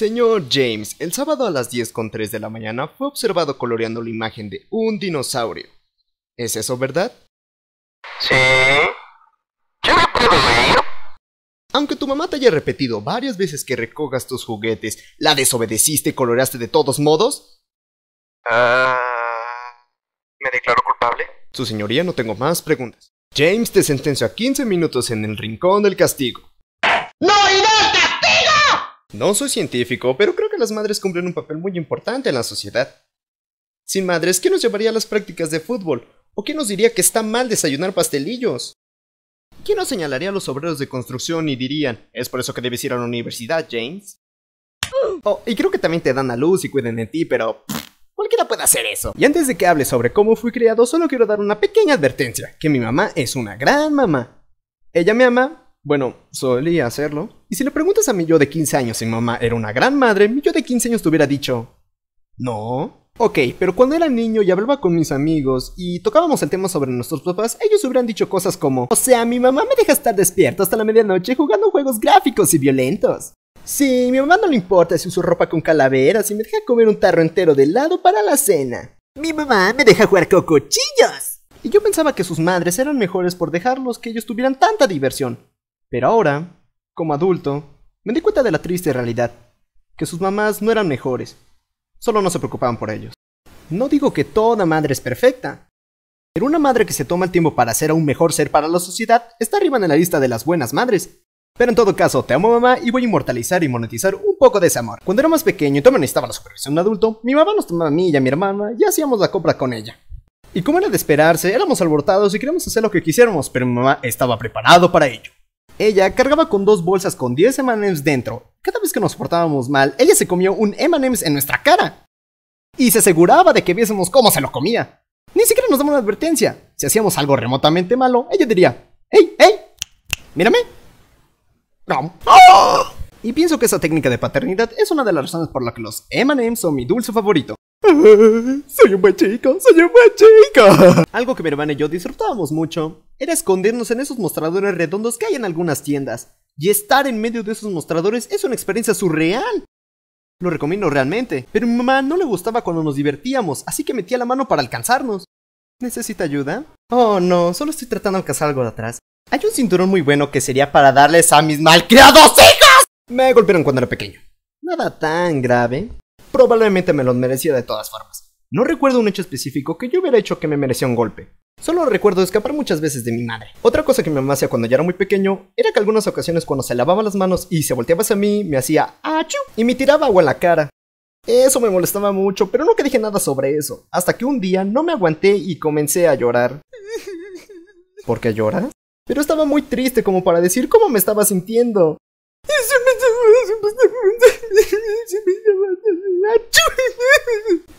Señor James, el sábado a las 10.3 de la mañana fue observado coloreando la imagen de un dinosaurio. ¿Es eso verdad? Sí. ¿Qué me puedo ir? Aunque tu mamá te haya repetido varias veces que recogas tus juguetes, ¿la desobedeciste y coloreaste de todos modos? Ah... me declaro culpable. Su señoría, no tengo más preguntas. James te sentenció a 15 minutos en el rincón del castigo. No soy científico, pero creo que las madres cumplen un papel muy importante en la sociedad. Sin madres, ¿quién nos llevaría a las prácticas de fútbol? ¿O quién nos diría que está mal desayunar pastelillos? ¿Quién nos señalaría a los obreros de construcción y dirían, es por eso que debes ir a la universidad, James? Oh, y creo que también te dan a luz y cuiden de ti, pero... Cualquiera puede hacer eso. Y antes de que hable sobre cómo fui criado, solo quiero dar una pequeña advertencia, que mi mamá es una gran mamá. Ella me ama, bueno, solía hacerlo. Y si le preguntas a mi yo de 15 años, mi mamá era una gran madre, mi yo de 15 años te hubiera dicho... No. Ok, pero cuando era niño y hablaba con mis amigos y tocábamos el tema sobre nuestros papás, ellos hubieran dicho cosas como... O sea, mi mamá me deja estar despierto hasta la medianoche jugando juegos gráficos y violentos. Sí, mi mamá no le importa si uso ropa con calaveras y me deja comer un tarro entero de helado para la cena. Mi mamá me deja jugar con Y yo pensaba que sus madres eran mejores por dejarlos que ellos tuvieran tanta diversión. Pero ahora, como adulto, me di cuenta de la triste realidad, que sus mamás no eran mejores, solo no se preocupaban por ellos. No digo que toda madre es perfecta, pero una madre que se toma el tiempo para ser un mejor ser para la sociedad está arriba en la lista de las buenas madres. Pero en todo caso, te amo mamá y voy a inmortalizar y monetizar un poco de ese amor. Cuando era más pequeño y todavía necesitaba la supervisión de un adulto, mi mamá nos tomaba a mí y a mi hermana y hacíamos la compra con ella. Y como era de esperarse, éramos alborotados y queríamos hacer lo que quisiéramos, pero mi mamá estaba preparado para ello. Ella cargaba con dos bolsas con 10 M&M's dentro. Cada vez que nos portábamos mal, ella se comió un M&M's en nuestra cara. Y se aseguraba de que viésemos cómo se lo comía. Ni siquiera nos daba una advertencia. Si hacíamos algo remotamente malo, ella diría, ¡Hey, ey! ey mírame No. Y pienso que esa técnica de paternidad es una de las razones por la que los M&M's son mi dulce favorito. ¡Soy un buen chico! ¡Soy un buen chico! Algo que mi hermana y yo disfrutábamos mucho era escondernos en esos mostradores redondos que hay en algunas tiendas. Y estar en medio de esos mostradores es una experiencia surreal. Lo recomiendo realmente, pero mi mamá no le gustaba cuando nos divertíamos, así que metía la mano para alcanzarnos. ¿Necesita ayuda? Oh, no, solo estoy tratando de alcanzar algo de atrás. Hay un cinturón muy bueno que sería para darles a mis malcriados hijos. Me golpearon cuando era pequeño. Nada tan grave. Probablemente me los merecía de todas formas. No recuerdo un hecho específico que yo hubiera hecho que me merecía un golpe. Solo recuerdo escapar muchas veces de mi madre. Otra cosa que mi mamá hacía cuando ya era muy pequeño era que algunas ocasiones cuando se lavaba las manos y se volteaba hacia mí, me hacía achu y me tiraba agua en la cara. Eso me molestaba mucho, pero nunca dije nada sobre eso, hasta que un día no me aguanté y comencé a llorar. ¿Por qué lloras? Pero estaba muy triste como para decir cómo me estaba sintiendo.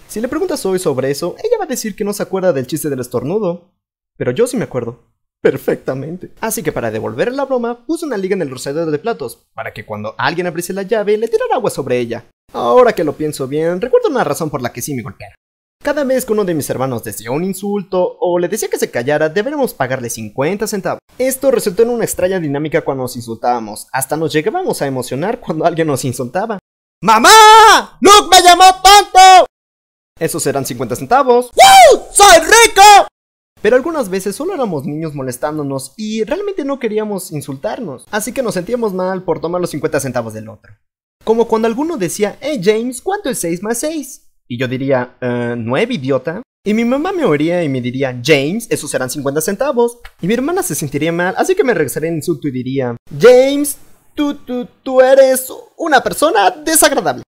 Si le preguntas hoy sobre eso, ella va a decir que no se acuerda del chiste del estornudo. Pero yo sí me acuerdo. Perfectamente. Así que para devolver la broma, puse una liga en el rociador de platos, para que cuando alguien abriese la llave le tirara agua sobre ella. Ahora que lo pienso bien, recuerdo una razón por la que sí me golpearon. Cada vez que uno de mis hermanos decía un insulto o le decía que se callara, deberíamos pagarle 50 centavos. Esto resultó en una extraña dinámica cuando nos insultábamos, hasta nos llegábamos a emocionar cuando alguien nos insultaba. ¡Mamá! ¡Luke me llamó tanto. Esos serán 50 centavos. ¡Woo! ¡Soy rico! Pero algunas veces solo éramos niños molestándonos y realmente no queríamos insultarnos, así que nos sentíamos mal por tomar los 50 centavos del otro. Como cuando alguno decía, hey eh, James, ¿cuánto es 6 más 6? Y yo diría, eh, 9 idiota. Y mi mamá me oiría y me diría, James, esos serán 50 centavos. Y mi hermana se sentiría mal, así que me regresaría el insulto y diría, James, Tú, tú, tú eres una persona desagradable.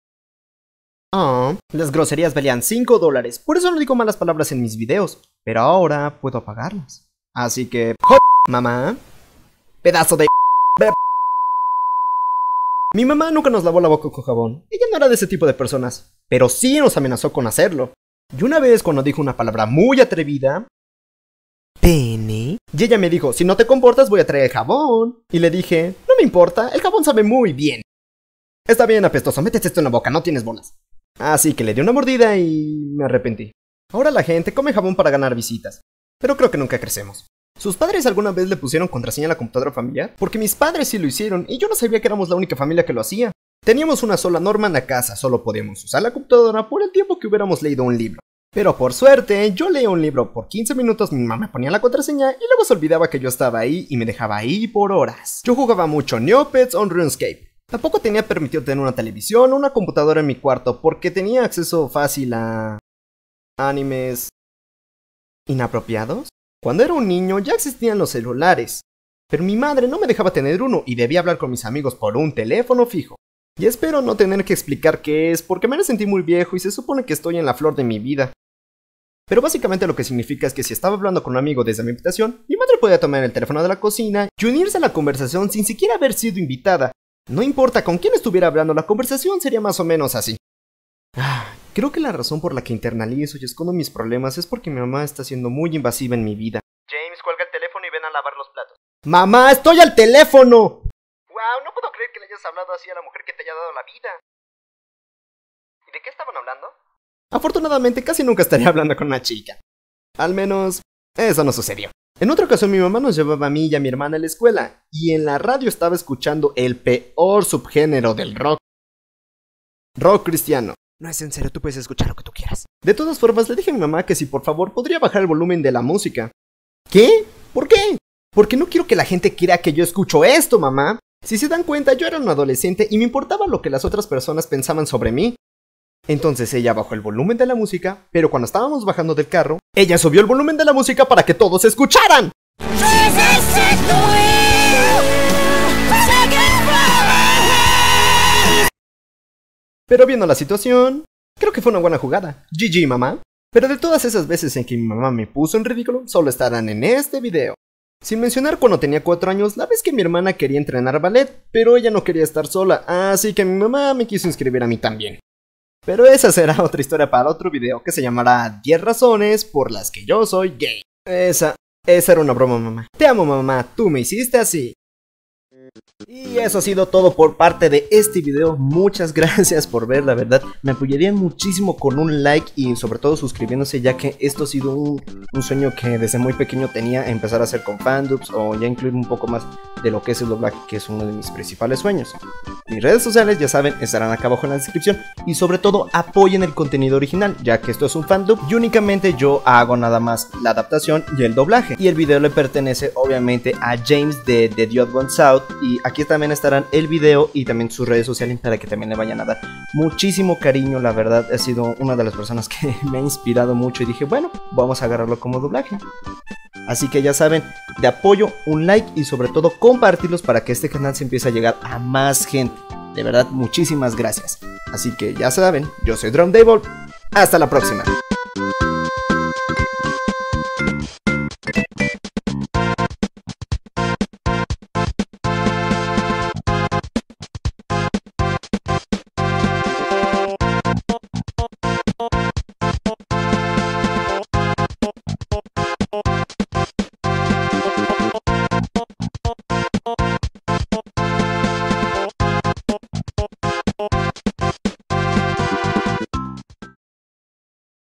oh, las groserías valían 5 dólares, por eso no digo malas palabras en mis videos, pero ahora puedo pagarlas. Así que, joder, mamá, pedazo de... Mi mamá nunca nos lavó la boca con jabón, ella no era de ese tipo de personas, pero sí nos amenazó con hacerlo. Y una vez cuando dijo una palabra muy atrevida... Pene. Y ella me dijo, si no te comportas voy a traer el jabón. Y le dije, no me importa, el jabón sabe muy bien. Está bien, apestoso, métete esto en la boca, no tienes bolas. Así que le di una mordida y me arrepentí. Ahora la gente come jabón para ganar visitas. Pero creo que nunca crecemos. ¿Sus padres alguna vez le pusieron contraseña a la computadora familiar? Porque mis padres sí lo hicieron y yo no sabía que éramos la única familia que lo hacía. Teníamos una sola norma en la casa, solo podíamos usar la computadora por el tiempo que hubiéramos leído un libro. Pero por suerte, yo leía un libro por 15 minutos, mi mamá ponía la contraseña y luego se olvidaba que yo estaba ahí y me dejaba ahí por horas. Yo jugaba mucho Neopets on RuneScape. Tampoco tenía permitido tener una televisión o una computadora en mi cuarto porque tenía acceso fácil a... animes... inapropiados. Cuando era un niño ya existían los celulares, pero mi madre no me dejaba tener uno y debía hablar con mis amigos por un teléfono fijo. Y espero no tener que explicar qué es, porque me sentí muy viejo y se supone que estoy en la flor de mi vida. Pero básicamente lo que significa es que si estaba hablando con un amigo desde mi invitación, mi madre podía tomar el teléfono de la cocina y unirse a la conversación sin siquiera haber sido invitada. No importa con quién estuviera hablando, la conversación sería más o menos así. Ah, creo que la razón por la que internalizo y escondo mis problemas es porque mi mamá está siendo muy invasiva en mi vida. James, cuelga el teléfono y ven a lavar los platos. ¡Mamá, estoy al teléfono! ¡Wow! No puedo creer que le hayas hablado así a la mujer que te haya dado la vida. ¿Y de qué estaban hablando? Afortunadamente casi nunca estaría hablando con una chica. Al menos, eso no sucedió. En otra ocasión mi mamá nos llevaba a mí y a mi hermana a la escuela, y en la radio estaba escuchando el peor subgénero del rock. Rock cristiano. No es en serio, tú puedes escuchar lo que tú quieras. De todas formas, le dije a mi mamá que si por favor podría bajar el volumen de la música. ¿Qué? ¿Por qué? Porque no quiero que la gente quiera que yo escucho esto, mamá. Si se dan cuenta, yo era un adolescente y me importaba lo que las otras personas pensaban sobre mí. Entonces ella bajó el volumen de la música, pero cuando estábamos bajando del carro, ella subió el volumen de la música para que todos escucharan. Pero viendo la situación, creo que fue una buena jugada. GG, mamá. Pero de todas esas veces en que mi mamá me puso en ridículo, solo estarán en este video. Sin mencionar cuando tenía 4 años, la vez que mi hermana quería entrenar ballet, pero ella no quería estar sola, así que mi mamá me quiso inscribir a mí también. Pero esa será otra historia para otro video que se llamará 10 razones por las que yo soy gay. Esa, esa era una broma mamá. Te amo mamá, tú me hiciste así. Y eso ha sido todo por parte de este video, muchas gracias por ver, la verdad me apoyarían muchísimo con un like y sobre todo suscribiéndose ya que esto ha sido un, sueño que desde muy pequeño tenía empezar a hacer con fandubs o ya incluir un poco más de lo que es el doblaje que es uno de mis principales sueños. Mis redes sociales, ya saben, estarán acá abajo en la descripción y sobre todo apoyen el contenido original, ya que esto es un fan dub y únicamente yo hago nada más la adaptación y el doblaje. Y el video le pertenece obviamente a James de The Diod One South y aquí también estarán el video y también sus redes sociales para que también le vayan a dar muchísimo cariño, la verdad ha sido una de las personas que me ha inspirado mucho y dije, bueno, vamos a agarrarlo como doblaje. Así que ya saben, de apoyo, un like y sobre todo compartirlos para que este canal se empiece a llegar a más gente. De verdad, muchísimas gracias. Así que ya saben, yo soy Drum Devil. Hasta la próxima.